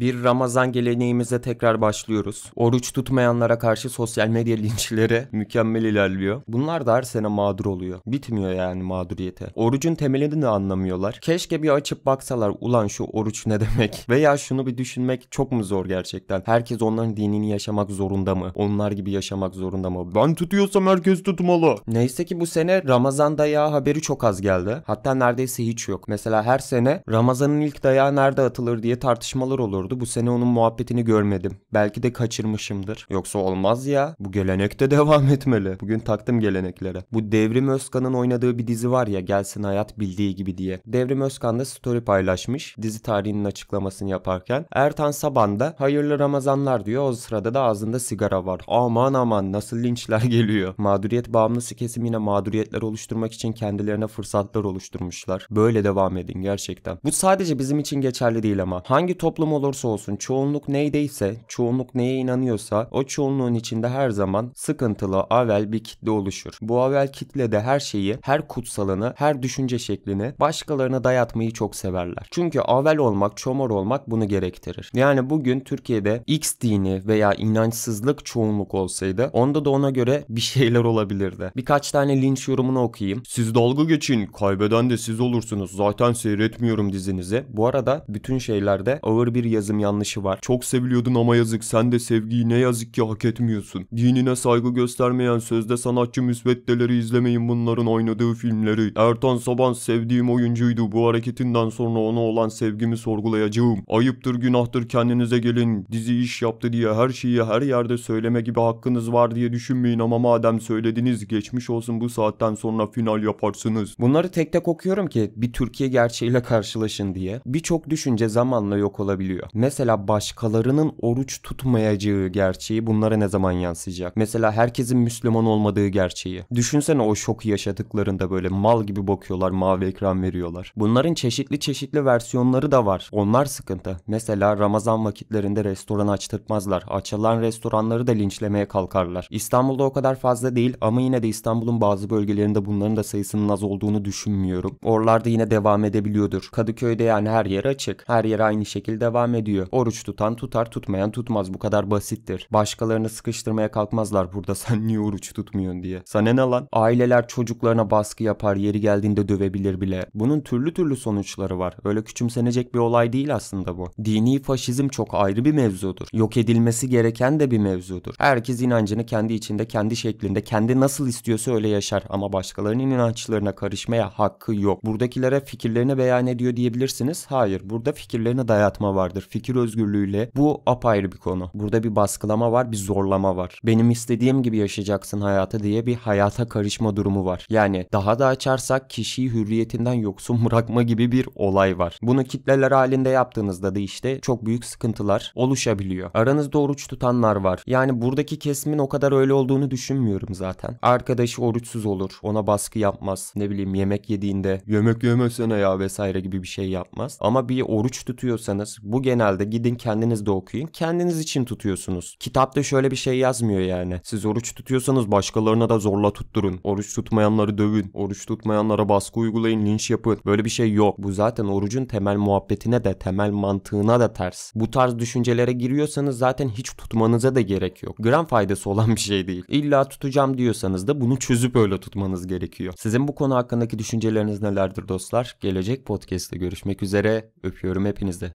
Bir Ramazan geleneğimize tekrar başlıyoruz. Oruç tutmayanlara karşı sosyal medya linçleri mükemmel ilerliyor. Bunlar da her sene mağdur oluyor. Bitmiyor yani mağduriyete. Orucun temelini de anlamıyorlar. Keşke bir açıp baksalar ulan şu oruç ne demek? Veya şunu bir düşünmek çok mu zor gerçekten? Herkes onların dinini yaşamak zorunda mı? Onlar gibi yaşamak zorunda mı? Ben tutuyorsam herkes tutmalı. Neyse ki bu sene Ramazan dayağı haberi çok az geldi. Hatta neredeyse hiç yok. Mesela her sene Ramazan'ın ilk dayağı nerede atılır diye tartışmalar olur sordu. Bu sene onun muhabbetini görmedim. Belki de kaçırmışımdır. Yoksa olmaz ya. Bu gelenekte de devam etmeli. Bugün taktım geleneklere. Bu Devrim Özkan'ın oynadığı bir dizi var ya Gelsin Hayat Bildiği Gibi diye. Devrim Özkan da story paylaşmış. Dizi tarihinin açıklamasını yaparken. Ertan Saban da hayırlı Ramazanlar diyor. O sırada da ağzında sigara var. Aman aman nasıl linçler geliyor. Mağduriyet bağımlısı kesim yine mağduriyetler oluşturmak için kendilerine fırsatlar oluşturmuşlar. Böyle devam edin gerçekten. Bu sadece bizim için geçerli değil ama. Hangi toplum olur olursa olsun çoğunluk neydeyse, çoğunluk neye inanıyorsa o çoğunluğun içinde her zaman sıkıntılı avel bir kitle oluşur. Bu avel kitle de her şeyi, her kutsalını, her düşünce şeklini başkalarına dayatmayı çok severler. Çünkü avel olmak, çomor olmak bunu gerektirir. Yani bugün Türkiye'de X dini veya inançsızlık çoğunluk olsaydı onda da ona göre bir şeyler olabilirdi. Birkaç tane linç yorumunu okuyayım. Siz dalga geçin, kaybeden de siz olursunuz. Zaten seyretmiyorum dizinizi. Bu arada bütün şeylerde ağır bir yazı yazım yanlışı var. Çok seviliyordun ama yazık sen de sevgiyi ne yazık ki hak etmiyorsun. Dinine saygı göstermeyen sözde sanatçı müsveddeleri izlemeyin bunların oynadığı filmleri. Ertan Saban sevdiğim oyuncuydu bu hareketinden sonra ona olan sevgimi sorgulayacağım. Ayıptır günahtır kendinize gelin. Dizi iş yaptı diye her şeyi her yerde söyleme gibi hakkınız var diye düşünmeyin ama madem söylediniz geçmiş olsun bu saatten sonra final yaparsınız. Bunları tek tek okuyorum ki bir Türkiye gerçeğiyle karşılaşın diye. Birçok düşünce zamanla yok olabiliyor. Mesela başkalarının oruç tutmayacağı gerçeği bunlara ne zaman yansıyacak? Mesela herkesin Müslüman olmadığı gerçeği. Düşünsene o şoku yaşadıklarında böyle mal gibi bakıyorlar, mavi ekran veriyorlar. Bunların çeşitli çeşitli versiyonları da var. Onlar sıkıntı. Mesela Ramazan vakitlerinde restoran açtırtmazlar. Açılan restoranları da linçlemeye kalkarlar. İstanbul'da o kadar fazla değil ama yine de İstanbul'un bazı bölgelerinde bunların da sayısının az olduğunu düşünmüyorum. Oralarda yine devam edebiliyordur. Kadıköy'de yani her yer açık. Her yer aynı şekilde devam ediyor ediyor. Oruç tutan tutar, tutmayan tutmaz. Bu kadar basittir. Başkalarını sıkıştırmaya kalkmazlar burada sen niye oruç tutmuyorsun diye. Sana ne lan? Aileler çocuklarına baskı yapar, yeri geldiğinde dövebilir bile. Bunun türlü türlü sonuçları var. Öyle küçümsenecek bir olay değil aslında bu. Dini faşizm çok ayrı bir mevzudur. Yok edilmesi gereken de bir mevzudur. Herkes inancını kendi içinde, kendi şeklinde, kendi nasıl istiyorsa öyle yaşar ama başkalarının inançlarına karışmaya hakkı yok. Buradakilere fikirlerini beyan ediyor diyebilirsiniz. Hayır, burada fikirlerine dayatma vardır fikir özgürlüğüyle bu apayrı bir konu. Burada bir baskılama var, bir zorlama var. Benim istediğim gibi yaşayacaksın hayatı diye bir hayata karışma durumu var. Yani daha da açarsak kişiyi hürriyetinden yoksun bırakma gibi bir olay var. Bunu kitleler halinde yaptığınızda da işte çok büyük sıkıntılar oluşabiliyor. Aranızda oruç tutanlar var. Yani buradaki kesimin o kadar öyle olduğunu düşünmüyorum zaten. Arkadaşı oruçsuz olur. Ona baskı yapmaz. Ne bileyim yemek yediğinde yemek yemesene ya vesaire gibi bir şey yapmaz. Ama bir oruç tutuyorsanız bu genel genelde gidin kendiniz de okuyun. Kendiniz için tutuyorsunuz. Kitapta şöyle bir şey yazmıyor yani. Siz oruç tutuyorsanız başkalarına da zorla tutturun. Oruç tutmayanları dövün. Oruç tutmayanlara baskı uygulayın, linç yapın. Böyle bir şey yok. Bu zaten orucun temel muhabbetine de temel mantığına da ters. Bu tarz düşüncelere giriyorsanız zaten hiç tutmanıza da gerek yok. Gram faydası olan bir şey değil. İlla tutacağım diyorsanız da bunu çözüp öyle tutmanız gerekiyor. Sizin bu konu hakkındaki düşünceleriniz nelerdir dostlar? Gelecek podcast'te görüşmek üzere. Öpüyorum hepinizde.